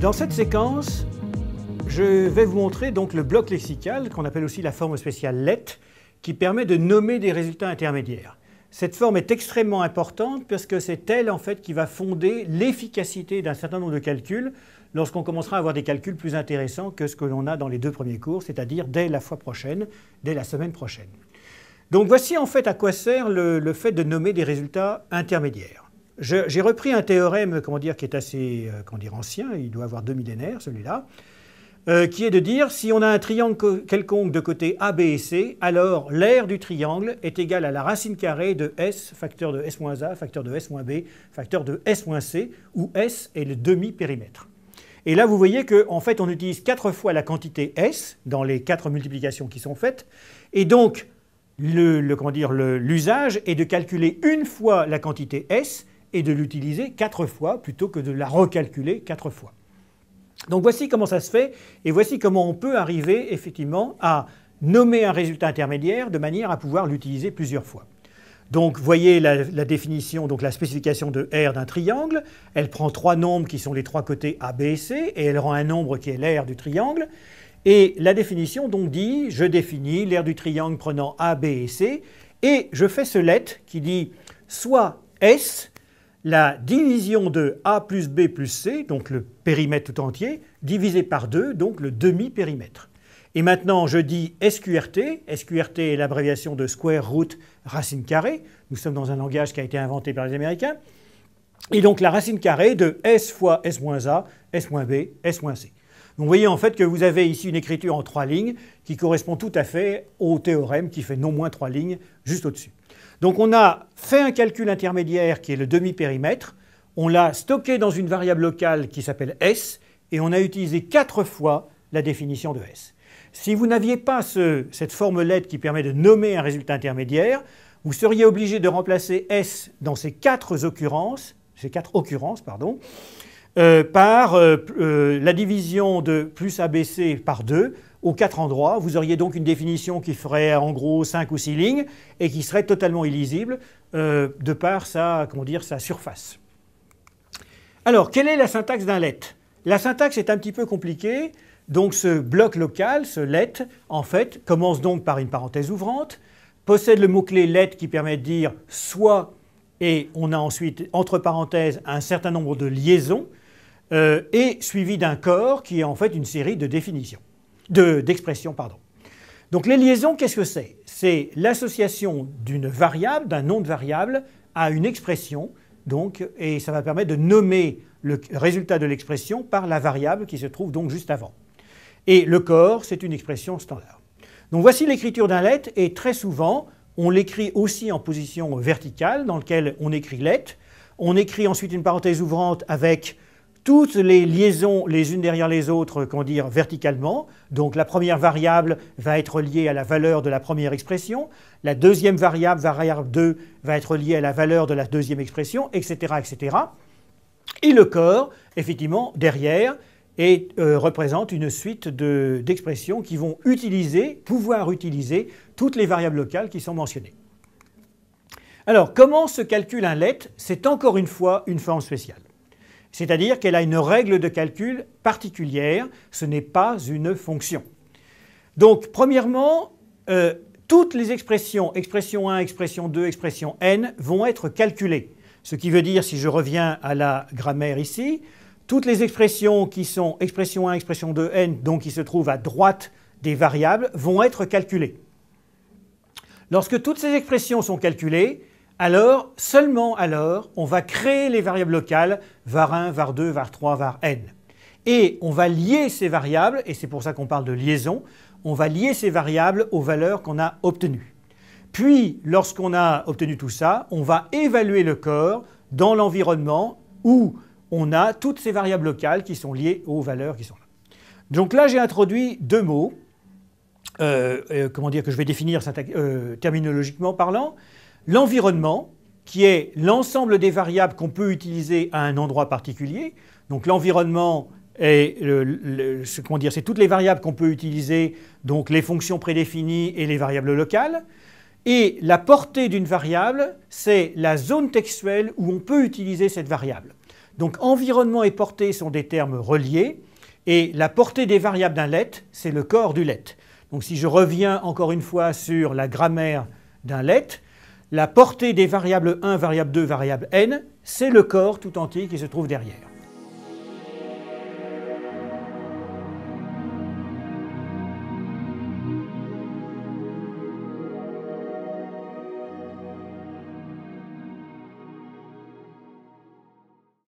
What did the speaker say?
Dans cette séquence, je vais vous montrer donc le bloc lexical, qu'on appelle aussi la forme spéciale let, qui permet de nommer des résultats intermédiaires. Cette forme est extrêmement importante parce que c'est elle en fait qui va fonder l'efficacité d'un certain nombre de calculs lorsqu'on commencera à avoir des calculs plus intéressants que ce que l'on a dans les deux premiers cours, c'est-à-dire dès la fois prochaine, dès la semaine prochaine. Donc voici en fait à quoi sert le fait de nommer des résultats intermédiaires j'ai repris un théorème, comment dire, qui est assez euh, comment dire, ancien, il doit avoir deux millénaires, celui-là, euh, qui est de dire si on a un triangle quelconque de côté A, B et C, alors l'aire du triangle est égale à la racine carrée de S, facteur de S-A, moins facteur de S-B, facteur de S-C, où S est le demi-périmètre. Et là, vous voyez qu'en en fait, on utilise quatre fois la quantité S dans les quatre multiplications qui sont faites. Et donc, l'usage est de calculer une fois la quantité S et de l'utiliser quatre fois plutôt que de la recalculer quatre fois. Donc voici comment ça se fait et voici comment on peut arriver effectivement à nommer un résultat intermédiaire de manière à pouvoir l'utiliser plusieurs fois. Donc voyez la, définition, donc la spécification de R d'un triangle. Elle prend trois nombres qui sont les trois côtés A, B et C et elle rend un nombre qui est l'air du triangle. Et la définition donc dit, je définis l'air du triangle prenant A, B et C et je fais ce let qui dit soit S la division de A plus B plus C, donc le périmètre tout entier, divisé par 2, donc le demi-périmètre. Et maintenant, je dis SQRT. SQRT est l'abréviation de square root racine carrée. Nous sommes dans un langage qui a été inventé par les Américains. Et donc, la racine carrée de S fois S-A, moins S-B, moins S-C. moins vous voyez en fait que vous avez ici une écriture en trois lignes qui correspond tout à fait au théorème qui fait non moins trois lignes juste au-dessus. Donc on a fait un calcul intermédiaire qui est le demi-périmètre, on l'a stocké dans une variable locale qui s'appelle S, et on a utilisé quatre fois la définition de S. Si vous n'aviez pas cette cette formelette qui permet de nommer un résultat intermédiaire, vous seriez obligé de remplacer S dans ces quatre occurrences, ces quatre occurrences, pardon, euh, par euh, euh, la division de plus ABC par 2 aux quatre endroits. Vous auriez donc une définition qui ferait en gros 5 ou 6 lignes et qui serait totalement illisible de par sa, dire, sa surface. Alors, quelle est la syntaxe d'un let La syntaxe est un petit peu compliquée. Donc ce bloc local, ce let, en fait, commence donc par une parenthèse ouvrante, possède le mot-clé let qui permet de dire soit, et on a ensuite, entre parenthèses, un certain nombre de liaisons, euh, et suivi d'un corps qui est en fait une série de définitions, d'expressions, pardon. Donc les liaisons, qu'est-ce que c'est C'est l'association d'une variable, d'un nom de variable, à une expression, donc, et ça va permettre de nommer le résultat de l'expression par la variable qui se trouve donc juste avant. Et le corps, c'est une expression standard. Donc voici l'écriture d'un let, et très souvent, on l'écrit aussi en position verticale, dans laquelle on écrit let, on écrit ensuite une parenthèse ouvrante avec toutes les liaisons les unes derrière les autres, qu'on dit verticalement. Donc la première variable va être liée à la valeur de la première expression, la deuxième variable, variable 2, va être liée à la valeur de la deuxième expression, etc. etc. Et le corps, effectivement, derrière, euh, représente une suite d'expressions qui vont utiliser, pouvoir utiliser toutes les variables locales qui sont mentionnées. Alors, comment se calcule un let C'est encore une fois une forme spéciale c'est-à-dire qu'elle a une règle de calcul particulière, ce n'est pas une fonction. Donc, premièrement, euh, toutes les expressions, expression 1, expression 2, expression n, vont être calculées. Ce qui veut dire, si je reviens à la grammaire ici, toutes les expressions qui sont expression 1, expression 2, n, donc qui se trouvent à droite des variables, vont être calculées. Lorsque toutes ces expressions sont calculées, alors, seulement alors, on va créer les variables locales, var1, var2, var3, varn. Et on va lier ces variables, et c'est pour ça qu'on parle de liaison, on va lier ces variables aux valeurs qu'on a obtenues. Puis, lorsqu'on a obtenu tout ça, on va évaluer le corps dans l'environnement où on a toutes ces variables locales qui sont liées aux valeurs qui sont là. Donc là, j'ai introduit deux mots, euh, euh, comment dire, que je vais définir euh, terminologiquement parlant. L'environnement, qui est l'ensemble des variables qu'on peut utiliser à un endroit particulier. Donc l'environnement est ce qu'on c'est toutes les variables qu'on peut utiliser, donc les fonctions prédéfinies et les variables locales. Et la portée d'une variable, c'est la zone textuelle où on peut utiliser cette variable. Donc environnement et portée sont des termes reliés, et la portée des variables d'un let, c'est le corps du let. Donc si je reviens encore une fois sur la grammaire d'un let, la portée des variables 1, variable 2, variable n, c'est le corps tout entier qui se trouve derrière.